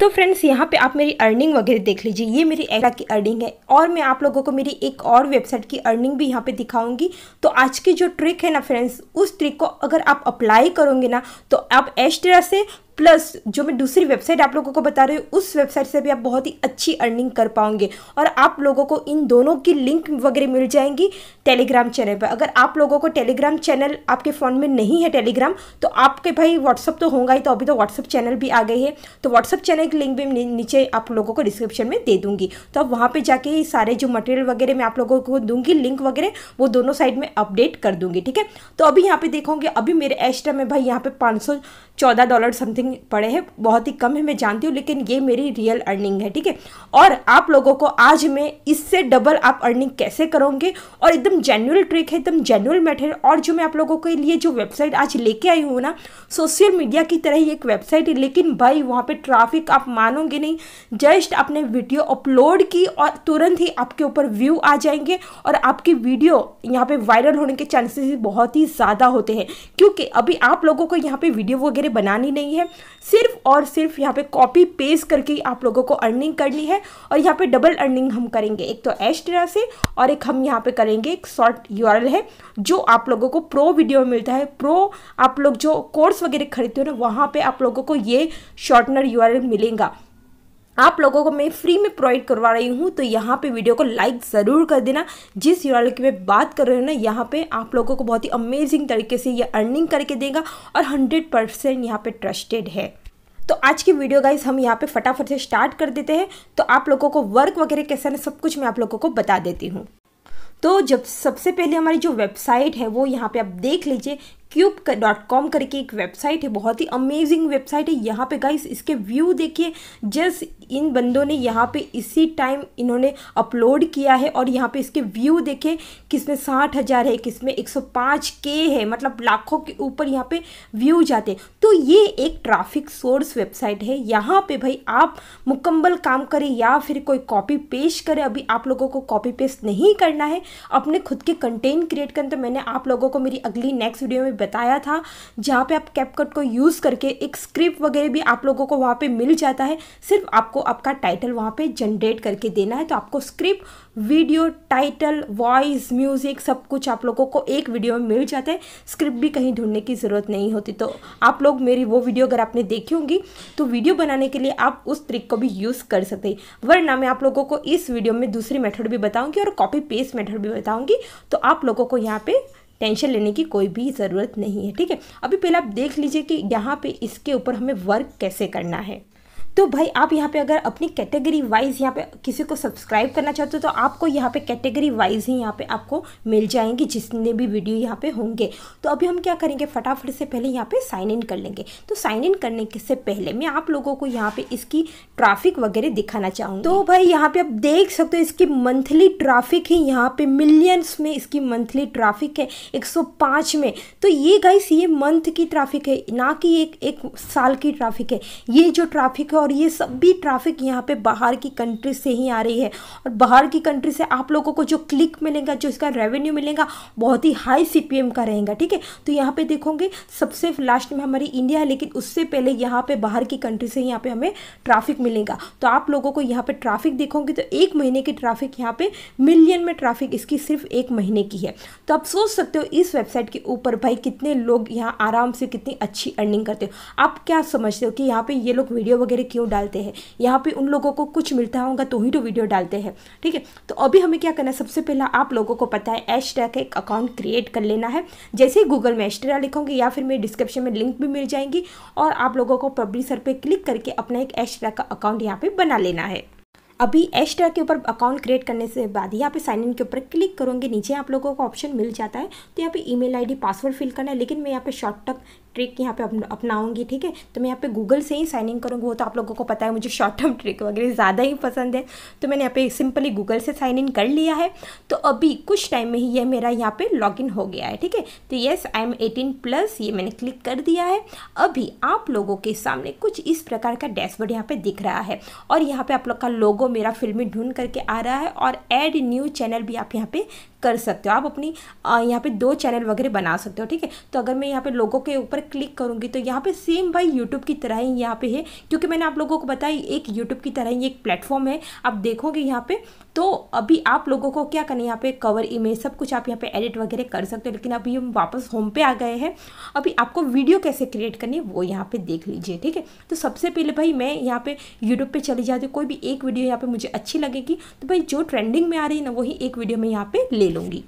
तो फ्रेंड्स यहाँ पे आप मेरी अर्निंग वगैरह देख लीजिए ये मेरी एक्ट्रा की अर्निंग है और मैं आप लोगों को मेरी एक और वेबसाइट की अर्निंग भी यहाँ पे दिखाऊंगी तो आज की जो ट्रिक है ना फ्रेंड्स उस ट्रिक को अगर आप अप्लाई करोगे ना तो आप एस्ट्रा से प्लस जो मैं दूसरी वेबसाइट आप लोगों को बता रही हूँ उस वेबसाइट से भी आप बहुत ही अच्छी अर्निंग कर पाओगे और आप लोगों को इन दोनों की लिंक वगैरह मिल जाएंगी टेलीग्राम चैनल पर अगर आप लोगों को टेलीग्राम चैनल आपके फ़ोन में नहीं है टेलीग्राम तो आपके भाई व्हाट्सअप तो होगा ही तो अभी तो व्हाट्सअप चैनल भी आ गई है तो व्हाट्सअप चैनल की लिंक भी नीचे आप लोगों को डिस्क्रिप्शन में दे दूँगी तो आप वहाँ पर जाके सारे जो मटेरियल वगैरह मैं आप लोगों को दूँगी लिंक वगैरह वो दोनों साइड में अपडेट कर दूँगी ठीक है तो अभी यहाँ पर देखोगे अभी मेरे एक्स्ट्रा में भाई यहाँ पर पाँच डॉलर समथिंग अर्निंग पड़े हैं बहुत ही कम है मैं जानती हूँ लेकिन ये मेरी रियल अर्निंग है ठीक है और आप लोगों को आज मैं इससे डबल आप अर्निंग कैसे करोगे और एकदम जेन्यूल ट्रिक है एकदम जेन्यूल मेथड और जो मैं आप लोगों के लिए जो वेबसाइट आज लेके आई हूँ ना सोशल मीडिया की तरह ही एक वेबसाइट है लेकिन भाई वहाँ पर ट्राफिक आप मानोगे नहीं जस्ट आपने वीडियो अपलोड की और तुरंत ही आपके ऊपर व्यू आ जाएंगे और आपकी वीडियो यहाँ पे वायरल होने के चांसेस बहुत ही ज़्यादा होते हैं क्योंकि अभी आप लोगों को यहाँ पे वीडियो वगैरह बनानी नहीं है सिर्फ और सिर्फ यहाँ पे कॉपी पेस्ट करके आप लोगों को अर्निंग करनी है और यहाँ पे डबल अर्निंग हम करेंगे एक तो एश टेरा से और एक हम यहाँ पे करेंगे एक शॉर्ट यूआरएल है जो आप लोगों को प्रो वीडियो में मिलता है प्रो आप लोग जो कोर्स वगैरह खरीदते हो ना वहाँ पर आप लोगों को ये शॉर्टनर यूआरएल मिलेगा आप लोगों को मैं फ्री में प्रोवाइड करवा रही हूँ तो यहाँ पे वीडियो को लाइक ज़रूर कर देना जिस यूआरएल की मैं बात कर रही हूँ ना यहाँ पे आप लोगों को बहुत ही अमेजिंग तरीके से ये अर्निंग करके देगा और हंड्रेड परसेंट यहाँ पर ट्रस्टेड है तो आज की वीडियो गाइज हम यहाँ पे फटाफट से स्टार्ट कर देते हैं तो आप लोगों को वर्क वगैरह कैसा ना सब कुछ मैं आप लोगों को बता देती हूँ तो जब सबसे पहले हमारी जो वेबसाइट है वो यहाँ पे आप देख लीजिए क्यूब डॉट कॉम करके एक वेबसाइट है बहुत ही अमेजिंग वेबसाइट है यहाँ पे गाइस इसके व्यू देखिए जस्ट इन बंदों ने यहाँ पे इसी टाइम इन्होंने अपलोड किया है और यहाँ पे इसके व्यू देखें किसमें साठ हज़ार है किसमें एक सौ पाँच के है मतलब लाखों के ऊपर यहाँ पे व्यू जाते हैं तो ये एक ट्राफिक सोर्स वेबसाइट है यहाँ पर भाई आप मुकम्मल काम करें या फिर कोई कॉपी पेश करें अभी आप लोगों को कॉपी पेस्ट नहीं करना है अपने खुद के कंटेंट क्रिएट करें तो मैंने आप लोगों को मेरी अगली नेक्स्ट वीडियो में बताया था जहाँ पे आप कैपकट को यूज़ करके एक स्क्रिप्ट वगैरह भी आप लोगों को वहाँ पे मिल जाता है सिर्फ आपको आपका टाइटल वहाँ पे जनरेट करके देना है तो आपको script video title voice music सब कुछ आप लोगों को एक वीडियो में मिल जाता है स्क्रिप्ट भी कहीं ढूंढने की ज़रूरत नहीं होती तो आप लोग मेरी वो वीडियो अगर आपने देखी होंगी तो वीडियो बनाने के लिए आप उस ट्रिक को भी यूज़ कर सकते हैं वरना मैं आप लोगों को इस वीडियो में दूसरी मेथड भी बताऊंगी और कॉपी पेस्ट मेथड भी बताऊंगी तो आप लोगों को यहाँ पे टेंशन लेने की कोई भी ज़रूरत नहीं है ठीक है अभी पहले आप देख लीजिए कि यहाँ पे इसके ऊपर हमें वर्क कैसे करना है तो भाई आप यहाँ पे अगर अपनी कैटेगरी वाइज यहाँ पे किसी को सब्सक्राइब करना चाहते हो तो आपको यहाँ पे कैटेगरी वाइज ही यहाँ पे आपको मिल जाएंगी जितने भी वीडियो यहाँ पे होंगे तो अभी हम क्या करेंगे फटाफट से पहले यहाँ पे साइन इन कर लेंगे तो साइन इन करने से पहले मैं आप लोगों को यहाँ पे इसकी ट्राफिक वगैरह दिखाना चाहूँगी तो भाई यहाँ पे आप देख सकते हो इसकी मंथली ट्राफिक है यहाँ पे मिलियंस में इसकी मंथली ट्राफिक है एक में तो ये गाइस ये मंथ की ट्राफिक है ना कि एक एक साल की ट्राफिक है ये जो ट्राफिक है और और ये सब भी ट्रैफिक यहाँ पे बाहर की कंट्री से ही आ रही है और बाहर की कंट्री से आप लोगों को जो क्लिक मिलेगा जो इसका रेवेन्यू मिलेगा बहुत ही हाई सी का रहेगा ठीक है तो यहाँ पे देखोगे सबसे लास्ट में हमारी इंडिया है लेकिन उससे पहले यहाँ पे बाहर की कंट्री से यहाँ पे हमें ट्रैफिक मिलेगा तो आप लोगों को यहाँ पे ट्रैफिक देखोगे तो एक महीने की ट्राफिक यहाँ पे मिलियन में ट्राफिक इसकी सिर्फ एक महीने की है तो आप सोच सकते हो इस वेबसाइट के ऊपर भाई कितने लोग यहाँ आराम से कितनी अच्छी अर्निंग करते हो आप क्या समझते हो कि यहाँ पे ये लोग वीडियो वगैरह वीडियो डालते हैं यहाँ पे उन लोगों को कुछ मिलता होगा तो ही तो वीडियो डालते हैं ठीक है तो अभी हमें क्या करना है सबसे पहला आप लोगों को पता है एश टैग एक अकाउंट क्रिएट कर लेना है जैसे ही गूगल में एश लिखोगे या फिर मेरे डिस्क्रिप्शन में लिंक भी मिल जाएंगी और आप लोगों को पब्लिशर पर क्लिक करके अपना एक एश का अकाउंट यहाँ पर बना लेना है अभी एश एस्ट्रा के ऊपर अकाउंट क्रिएट करने से बाद यहाँ पे साइन इन के ऊपर क्लिक करोगे नीचे आप लोगों को ऑप्शन मिल जाता है तो यहाँ पे ईमेल आईडी पासवर्ड फिल करना है लेकिन मैं यहाँ पे शॉर्ट तक ट्रिक यहाँ पे अपनाऊंगी ठीक है तो मैं यहाँ पे गूगल से ही साइन इन करूँगी वो तो आप लोगों को पता है मुझे शॉर्ट टर्म ट्रिक वगैरह ज़्यादा ही पसंद है तो मैंने यहाँ पे सिंपली गूगल से साइन इन कर लिया है तो अभी कुछ टाइम में ही ये मेरा यहाँ पे लॉगिन हो गया है ठीक है तो yes I am eighteen plus ये मैंने क्लिक कर दिया है अभी आप लोगों के सामने कुछ इस प्रकार का डैशबोर्ड यहाँ पे दिख रहा है और यहाँ पे आप लोग का लोगो मेरा फिल्मी ढूंढ करके आ रहा है और एड न्यू चैनल भी आप यहाँ पे कर सकते हो आप अपनी यहाँ पे दो चैनल वगैरह बना सकते हो ठीक है तो अगर मैं यहाँ पे लोगों के ऊपर क्लिक करूँगी तो यहाँ पे सेम भाई यूट्यूब की तरह ही यहाँ पे है क्योंकि मैंने आप लोगों को बताया एक यूट्यूब की तरह ही एक प्लेटफॉर्म है आप देखोगे यहाँ पे तो अभी आप लोगों को क्या करना है यहाँ पे कवर इमेज सब कुछ आप यहाँ पे एडिट वगैरह कर सकते हो लेकिन अभी हम वापस होम पे आ गए हैं अभी आपको वीडियो कैसे क्रिएट करनी है वो यहाँ पे देख लीजिए ठीक है तो सबसे पहले भाई मैं यहाँ पे यूट्यूब पे चली जाती हूँ कोई भी एक वीडियो यहाँ पे मुझे अच्छी लगेगी तो भाई जो ट्रेंडिंग में आ रही है ना वही एक वीडियो मैं यहाँ पर ले लूँगी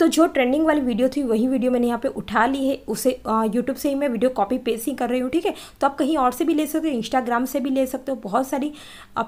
तो जो ट्रेंडिंग वाली वीडियो थी वही वीडियो मैंने यहाँ पे उठा ली है उसे यूट्यूब से ही मैं वीडियो कॉपी पेस्ट ही कर रही हूँ ठीक है तो आप कहीं और से भी ले सकते हो इंस्टाग्राम से भी ले सकते हो बहुत सारी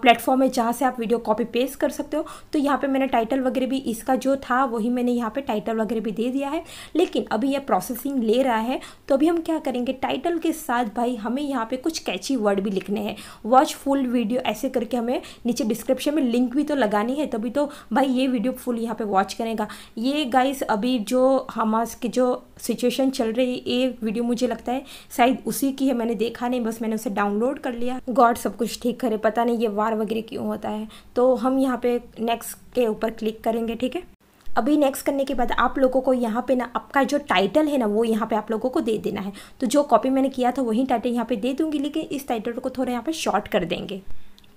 प्लेटफॉर्म है जहाँ से आप वीडियो कॉपी पेस्ट कर सकते हो तो यहाँ पर मैंने टाइटल वगैरह भी इसका जो था वही मैंने यहाँ पर टाइटल वगैरह भी दे दिया है लेकिन अभी यह प्रोसेसिंग ले रहा है तो अभी हम क्या करेंगे टाइटल के साथ भाई हमें यहाँ पर कुछ कैची वर्ड भी लिखने हैं वॉच फुल वीडियो ऐसे करके हमें नीचे डिस्क्रिप्शन में लिंक भी तो लगानी है तभी तो भाई ये वीडियो फुल यहाँ पर वॉच करेगा ये गाइस अभी जो हमास की जो सिचुएशन चल रही है ये वीडियो मुझे लगता है शायद उसी की है मैंने देखा नहीं बस मैंने उसे डाउनलोड कर लिया गॉड सब कुछ ठीक करे पता नहीं ये वार वगैरह क्यों होता है तो हम यहाँ पे नेक्स्ट के ऊपर क्लिक करेंगे ठीक है अभी नेक्स्ट करने के बाद आप लोगों को यहाँ पे ना आपका जो टाइटल है ना वो यहाँ पे आप लोगों को दे देना है तो जो कॉपी मैंने किया था वही टाइटल यहाँ पे दे दूंगी लेकिन इस टाइटल को थोड़ा यहाँ पे शॉर्ट कर देंगे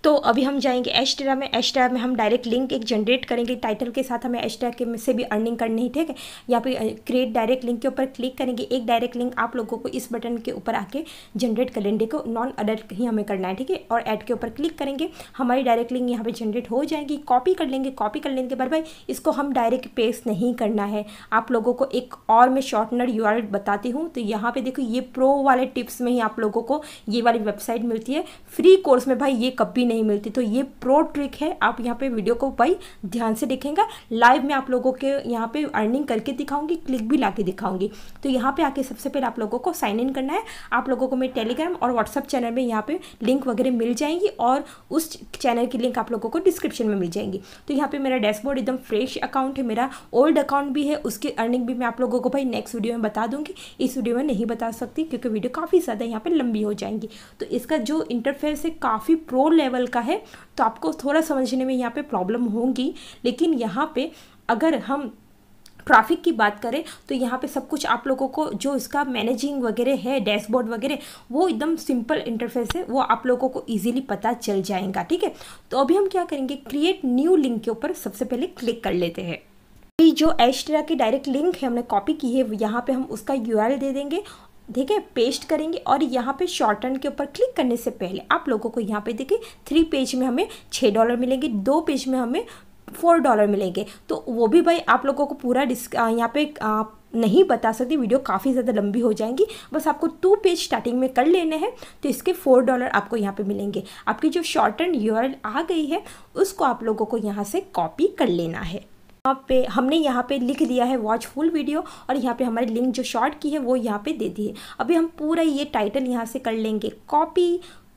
तो अभी हम जाएंगे एच टेरा में एच टेरा में हम डायरेक्ट लिंक एक जनरेट करेंगे टाइटल के साथ हमें एच टेरा के से भी अर्निंग करनी है ठीक है यहाँ पे क्रिएट डायरेक्ट लिंक के ऊपर क्लिक करेंगे एक डायरेक्ट लिंक आप लोगों को इस बटन के ऊपर आके जनरेट कैलेंडर को नॉन अडल्ट ही हमें करना है ठीक है और एड के ऊपर क्लिक करेंगे हमारी डायरेक्ट लिंक यहाँ पर जनरेट हो जाएगी कॉपी कर लेंगे कॉपी कर लेंगे पर भाई इसको हम डायरेक्ट पेस्ट नहीं करना है आप लोगों को एक और मैं शॉर्टनर यू बताती हूँ तो यहाँ पर देखो ये प्रो वाले टिप्स में ही आप लोगों को ये वाली वेबसाइट मिलती है फ्री कोर्स में भाई ये कभी नहीं नहीं मिलती तो ये प्रो ट्रिक है आप यहाँ पे वीडियो को भाई ध्यान से देखेंगा लाइव में आप लोगों के यहाँ पे अर्निंग करके दिखाऊंगी क्लिक भी ला के दिखाऊंगी तो यहाँ पे आके सबसे पहले आप लोगों को साइन इन करना है आप लोगों को मेरे टेलीग्राम और व्हाट्सअप चैनल में यहाँ पे लिंक वगैरह मिल जाएंगी और उस चैनल की लिंक आप लोगों को डिस्क्रिप्शन में मिल जाएंगी तो यहाँ पर मेरा डैशबोर्ड एकदम फ्रेश अकाउंट है मेरा ओल्ड अकाउंट भी है उसकी अर्निंग भी मैं आप लोगों को भाई नेक्स्ट वीडियो में बता दूंगी इस वीडियो में नहीं बता सकती क्योंकि वीडियो काफ़ी ज़्यादा यहाँ पर लंबी हो जाएंगी तो इसका जो इंटरफेस है काफ़ी प्रो लेवल लेवल का है तो आपको थोड़ा समझने में यहाँ पे प्रॉब्लम होगी लेकिन यहाँ पे अगर हम ट्रैफिक की बात करें तो यहाँ पे सब कुछ आप लोगों को जो इसका मैनेजिंग वगैरह है डैशबोर्ड वगैरह वो एकदम सिंपल इंटरफेस है वो आप लोगों को इजीली पता चल जाएगा ठीक है तो अभी हम क्या करेंगे क्रिएट न्यू लिंक के ऊपर सबसे पहले क्लिक कर लेते हैं जो एस्ट्रा की डायरेक्ट लिंक है हमने कॉपी की है यहाँ पे हम उसका यू दे देंगे ठीक है पेस्ट करेंगे और यहाँ पे टर्न के ऊपर क्लिक करने से पहले आप लोगों को यहाँ पे देखिए थ्री पेज में हमें छः डॉलर मिलेंगे दो पेज में हमें फोर डॉलर मिलेंगे तो वो भी भाई आप लोगों को पूरा डिस्क यहाँ पे आ, नहीं बता सकती वीडियो काफ़ी ज़्यादा लंबी हो जाएंगी बस आपको टू पेज स्टार्टिंग में कर लेने हैं तो इसके फोर डॉलर आपको यहाँ पे मिलेंगे आपकी जो शॉर्ट एंड यूर आ गई है उसको आप लोगों को यहाँ से कॉपी कर लेना है यहाँ पे हमने यहाँ पे लिख दिया है वॉच फुल वीडियो और यहाँ पे हमारी लिंक जो शॉर्ट की है वो यहाँ पे दे दी है अभी हम पूरा ये टाइटल यहाँ से कर लेंगे कॉपी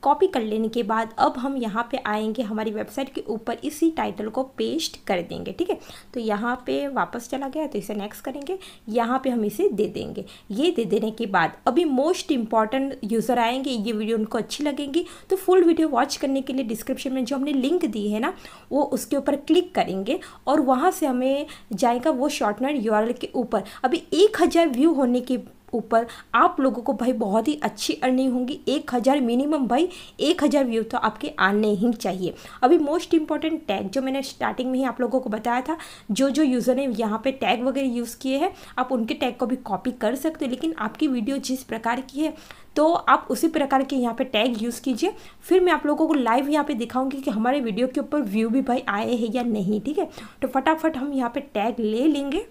कॉपी कर लेने के बाद अब हम यहाँ पे आएंगे हमारी वेबसाइट के ऊपर इसी टाइटल को पेस्ट कर देंगे ठीक है तो यहाँ पे वापस चला गया तो इसे नेक्स्ट करेंगे यहाँ पे हम इसे दे देंगे ये दे देने के बाद अभी मोस्ट इंपॉर्टेंट यूज़र आएंगे ये वीडियो उनको अच्छी लगेंगी तो फुल वीडियो वॉच करने के लिए डिस्क्रिप्शन में जो हमने लिंक दी है ना वो उसके ऊपर क्लिक करेंगे और वहाँ से हमें जाएगा वो शॉर्टनर यू के ऊपर अभी एक हज़ार व्यू होने के ऊपर आप लोगों को भाई बहुत ही अच्छी अर्निंग होंगी एक हज़ार मिनिमम भाई एक हज़ार व्यू तो आपके आने ही चाहिए अभी मोस्ट इंपॉर्टेंट टैग जो मैंने स्टार्टिंग में ही आप लोगों को बताया था जो जो यूज़र ने यहाँ पे टैग वगैरह यूज़ किए हैं आप उनके टैग को भी कॉपी कर सकते हो लेकिन आपकी वीडियो जिस प्रकार की है तो आप उसी प्रकार के यहाँ पे टैग यूज़ कीजिए फिर मैं आप लोगों को लाइव यहाँ पे दिखाऊंगी कि हमारे वीडियो के ऊपर व्यू भी भाई आए हैं या नहीं ठीक है तो फटाफट हम यहाँ पे टैग ले लेंगे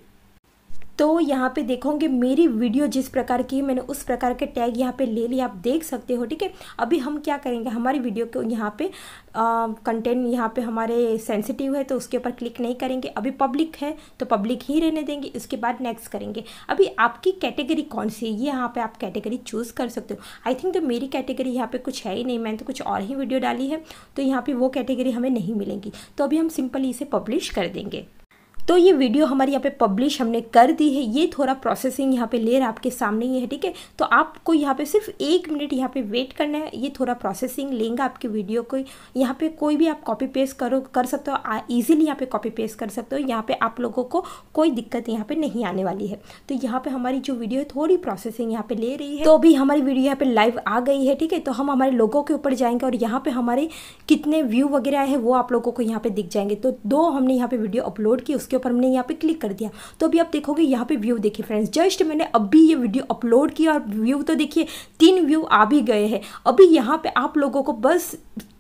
तो यहाँ पे देखोगे मेरी वीडियो जिस प्रकार की मैंने उस प्रकार के टैग यहाँ पे ले लिया आप देख सकते हो ठीक है अभी हम क्या करेंगे हमारी वीडियो को यहाँ पे कंटेंट यहाँ पे हमारे सेंसिटिव है तो उसके ऊपर क्लिक नहीं करेंगे अभी पब्लिक है तो पब्लिक ही रहने देंगे इसके बाद नेक्स्ट करेंगे अभी आपकी कैटेगरी कौन सी है ये यहाँ पर आप कैटेगरी चूज़ कर सकते हो आई थिंक तो मेरी कैटेगरी यहाँ पर कुछ है ही नहीं मैंने तो कुछ और ही वीडियो डाली है तो यहाँ पर वो कैटेगरी हमें नहीं मिलेंगी तो अभी हम सिंपली इसे पब्लिश कर देंगे तो ये वीडियो हमारी यहाँ पे पब्लिश हमने कर दी है ये थोड़ा प्रोसेसिंग यहाँ पे ले रहा है आपके सामने ही है ठीक है तो आपको यहाँ पे सिर्फ एक मिनट यहाँ पे वेट करना है ये थोड़ा प्रोसेसिंग लेंगे आपकी वीडियो को यहाँ पे कोई भी आप कॉपी पेस्ट करो कर सकते हो ईजिली यहाँ पे कॉपी पेस्ट कर सकते हो यहाँ पे आप लोगों को कोई दिक्कत यहाँ पे नहीं आने वाली है तो यहाँ पे हमारी जो वीडियो है थोड़ी प्रोसेसिंग यहाँ पे ले रही है तो अभी हमारी वीडियो यहाँ पे लाइव आ गई है ठीक है तो हम हमारे लोगों के ऊपर जाएंगे और यहाँ पे हमारे कितने व्यू वगैरह है वो आप लोगों को यहाँ पे दिख जाएंगे तो दो हमने यहाँ पे वीडियो अपलोड की उसके ऊपर हमने यहाँ पे क्लिक कर दिया तो अभी आप देखोगे यहाँ पे व्यू देखिए फ्रेंड्स जस्ट मैंने अभी ये वीडियो अपलोड किया और व्यू तो देखिए तीन व्यू आ भी गए हैं अभी यहाँ पे आप लोगों को बस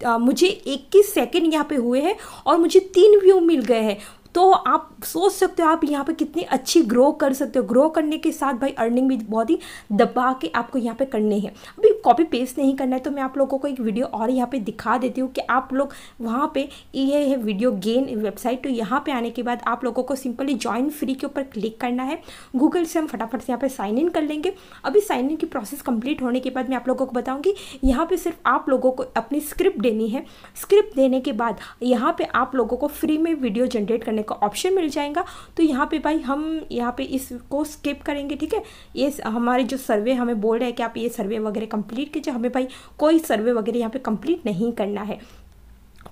आ, मुझे इक्कीस सेकेंड यहाँ पे हुए हैं और मुझे तीन व्यू मिल गए हैं तो आप सोच सकते हो आप यहाँ पे कितनी अच्छी ग्रो कर सकते हो ग्रो करने के साथ भाई अर्निंग भी बहुत ही दबा के आपको यहाँ पे करनी है अभी कॉपी पेस्ट नहीं करना है तो मैं आप लोगों को एक वीडियो और यहाँ पे दिखा देती हूँ कि आप लोग वहाँ पे ये है वीडियो गेन वेबसाइट तो यहाँ पे आने के बाद आप लोगों को सिंपली ज्वाइन फ्री के ऊपर क्लिक करना है गूगल से हम फटाफट से यहाँ पर साइन इन कर लेंगे अभी साइन इन की प्रोसेस कंप्लीट होने के बाद मैं आप लोगों को बताऊँगी यहाँ पर सिर्फ आप लोगों को अपनी स्क्रिप्ट देनी है स्क्रिप्ट देने के बाद यहाँ पर आप लोगों को फ्री में वीडियो जनरेट करने का ऑप्शन मिल जाएगा तो यहाँ पे भाई हम यहाँ पे इसको स्किप करेंगे ठीक है ये हमारे जो सर्वे हमें बोल रहे हैं कि आप ये सर्वे वगैरह कंप्लीट कीजिए हमें भाई कोई सर्वे वगैरह यहाँ पे कंप्लीट नहीं करना है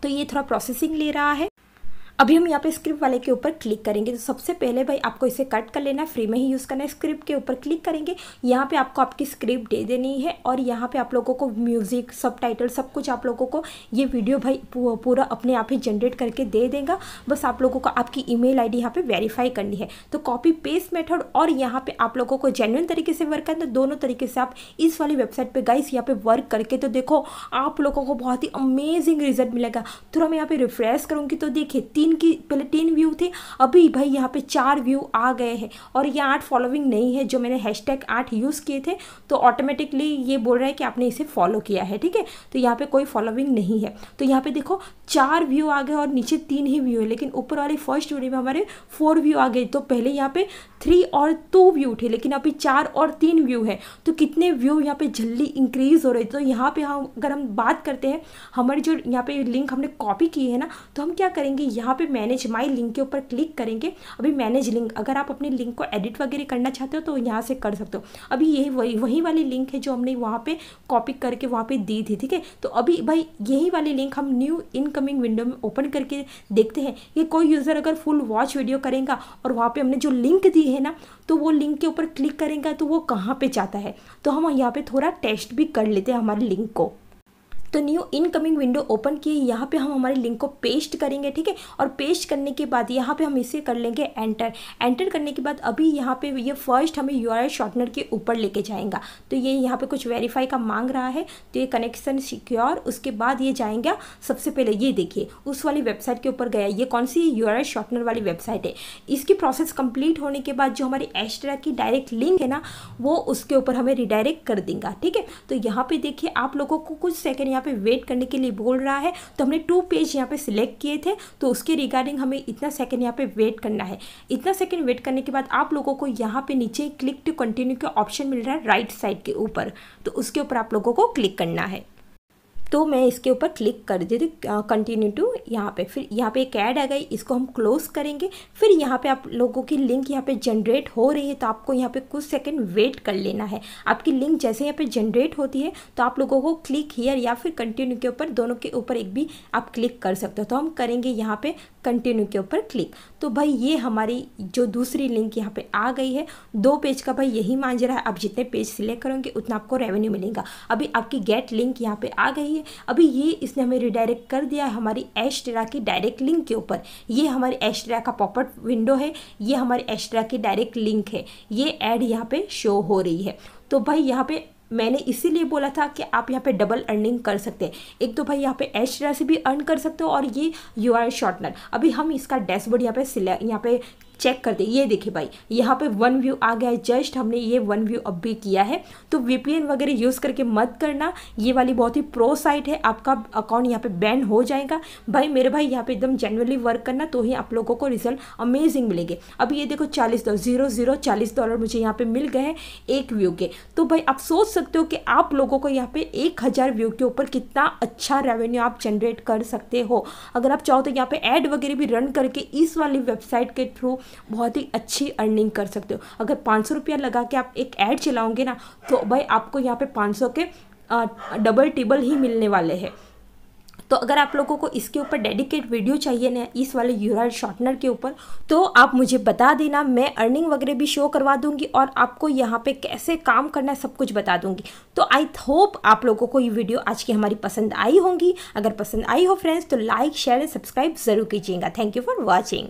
तो ये थोड़ा प्रोसेसिंग ले रहा है अभी हम यहाँ पे स्क्रिप्ट वाले के ऊपर क्लिक करेंगे तो सबसे पहले भाई आपको इसे कट कर लेना है फ्री में ही यूज़ करना है स्क्रिप्ट के ऊपर क्लिक करेंगे यहाँ पे आपको आपकी स्क्रिप्ट दे देनी है और यहाँ पे आप लोगों को म्यूज़िक सब टाइटल सब कुछ आप लोगों को ये वीडियो भाई पूरा अपने आप ही जनरेट करके दे देगा बस आप लोगों को आपकी आई डी यहाँ पर वेरीफाई करनी है तो कॉपी पेस्ट मेथड और यहाँ पर आप लोगों को जेन्यून तरीके से वर्क करना दोनों तरीके से आप इस वाली वेबसाइट पर गाइस यहाँ पे वर्क करके तो देखो आप लोगों को बहुत ही अमेजिंग रिजल्ट मिलेगा थोड़ा मैं यहाँ पे रिफ्रेश करूँगी तो देखिए तीन की पहले तीन व्यू थे अभी भाई यहाँ पे चार व्यू आ गए हैं और ये आठ फॉलोइंग नहीं है जो मैंने हैश टैग आठ यूज़ किए थे तो ऑटोमेटिकली ये बोल रहा है कि आपने इसे फॉलो किया है ठीक है तो यहाँ पर कोई फॉलोविंग नहीं है तो यहाँ पर देखो चार व्यू आ गए और नीचे तीन ही व्यू है लेकिन ऊपर वाली फर्स्ट वीडियो में हमारे फोर व्यू आ गए तो पहले यहाँ पर थ्री और टू व्यू थे लेकिन अभी चार और तीन व्यू है तो कितने व्यू यहाँ पे जल्दी इंक्रीज हो रहे तो यहाँ पे हम अगर हम बात करते हैं हमारी जो यहाँ पे लिंक हमने कॉपी की है ना तो हम क्या करेंगे यहाँ पे मैनेज माई लिंक के ऊपर क्लिक करेंगे अभी मैनेज लिंक अगर आप अपने लिंक को एडिट वगैरह करना चाहते हो तो यहाँ से कर सकते हो अभी यही वही वही वाली लिंक है जो हमने वहाँ पे कॉपी करके वहाँ पे दी थी ठीक है तो अभी भाई यही वाली लिंक हम न्यू इनकमिंग विंडो में ओपन करके देखते हैं कि कोई यूज़र अगर फुल वॉच वीडियो करेगा और वहाँ पर हमने जो लिंक दी है ना तो वो लिंक के ऊपर क्लिक करेंगे तो वो कहाँ पर जाता है तो हम यहाँ पर थोड़ा टेस्ट भी कर लेते हैं हमारे लिंक को तो न्यू इनकमिंग विंडो ओपन किए यहाँ पे हम हमारे लिंक को पेस्ट करेंगे ठीक है और पेस्ट करने के बाद यहाँ पे हम इसे कर लेंगे एंटर एंटर करने के बाद अभी यहाँ पे ये फर्स्ट हमें यू शॉर्टनर के ऊपर लेके जाएगा तो ये यहाँ पे कुछ वेरीफाई का मांग रहा है तो ये कनेक्शन सिक्योर उसके बाद ये जाएगा सबसे पहले ये देखिए उस वाली वेबसाइट के ऊपर गया ये कौन सी यू शॉर्टनर वाली वेबसाइट है इसकी प्रोसेस कंप्लीट होने के बाद जो हमारी एस्ट्रा की डायरेक्ट लिंक है ना वो उसके ऊपर हमें रिडायरेक्ट कर देगा ठीक है तो यहाँ पे देखिए आप लोगों को कुछ सेकेंड यहाँ पे वेट करने के लिए बोल रहा है तो हमने टू पेज यहाँ पे सिलेक्ट किए थे तो उसके रिगार्डिंग हमें इतना सेकंड यहाँ पे वेट करना है इतना सेकंड वेट करने के बाद आप लोगों को यहाँ पे नीचे क्लिक टू कंटिन्यू का ऑप्शन मिल रहा है राइट साइड के ऊपर तो उसके ऊपर आप लोगों को क्लिक करना है तो मैं इसके ऊपर क्लिक कर देती कंटिन्यू टू यहाँ पे फिर यहाँ पे एक ऐड आ गई इसको हम क्लोज करेंगे फिर यहाँ पे आप लोगों की लिंक यहाँ पे जनरेट हो रही है तो आपको यहाँ पे कुछ सेकंड वेट कर लेना है आपकी लिंक जैसे यहाँ पे जनरेट होती है तो आप लोगों को क्लिक हीयर या फिर कंटिन्यू के ऊपर दोनों के ऊपर एक भी आप क्लिक कर सकते हो तो हम करेंगे यहाँ पर कंटिन्यू के ऊपर क्लिक तो भाई ये हमारी जो दूसरी लिंक यहाँ पे आ गई है दो पेज का भाई यही रहा है आप जितने पेज सिलेक्ट करोगे उतना आपको रेवेन्यू मिलेगा अभी आपकी गेट लिंक यहाँ पे आ गई है अभी ये इसने हमें रिडायरेक्ट कर दिया है हमारी एस्ट्रा की डायरेक्ट लिंक के ऊपर ये हमारी एस्ट्रा का पॉपअप विंडो है ये हमारी एस्ट्रा की डायरेक्ट लिंक है ये एड यहाँ पर शो हो रही है तो भाई यहाँ पे मैंने इसीलिए बोला था कि आप यहाँ पे डबल अर्निंग कर सकते हैं एक तो भाई यहाँ पे एच राशि भी अर्न कर सकते हो और ये यू आर शॉर्टनर अभी हम इसका डैशबोर्ड यहाँ पे यहाँ पे चेक कर दे ये देखिए भाई यहाँ पे वन व्यू आ गया है जस्ट हमने ये वन व्यू अब भी किया है तो वीपीएन वगैरह यूज़ करके मत करना ये वाली बहुत ही प्रो साइट है आपका अकाउंट यहाँ पे बैन हो जाएगा भाई मेरे भाई यहाँ पे एकदम जनरली वर्क करना तो ही आप लोगों को रिजल्ट अमेजिंग मिलेंगे अब ये देखो चालीस डॉलर जीरो जीरो चालीस डॉलर मुझे यहाँ पर मिल गए हैं एक व्यू के तो भाई आप सोच सकते हो कि आप लोगों को यहाँ पर एक हज़ार व्यू के ऊपर कितना अच्छा रेवेन्यू आप जनरेट कर सकते हो अगर आप चाहो तो यहाँ पर एड वगैरह भी रन करके इस वाली वेबसाइट के थ्रू बहुत ही अच्छी अर्निंग कर सकते हो अगर पाँच सौ रुपया लगा के आप एक ऐड चलाओगे ना तो भाई आपको यहाँ पे पाँच सौ के डबल टेबल ही मिलने वाले हैं तो अगर आप लोगों को इसके ऊपर डेडिकेट वीडियो चाहिए ना इस वाले यूरल शॉर्टनर के ऊपर तो आप मुझे बता देना मैं अर्निंग वगैरह भी शो करवा दूंगी और आपको यहाँ पे कैसे काम करना है सब कुछ बता दूंगी तो आई होप आप लोगों को ये वीडियो आज की हमारी पसंद आई होंगी अगर पसंद आई हो फ्रेंड्स तो लाइक शेयर एंड सब्सक्राइब ज़रूर कीजिएगा थैंक यू फॉर वॉचिंग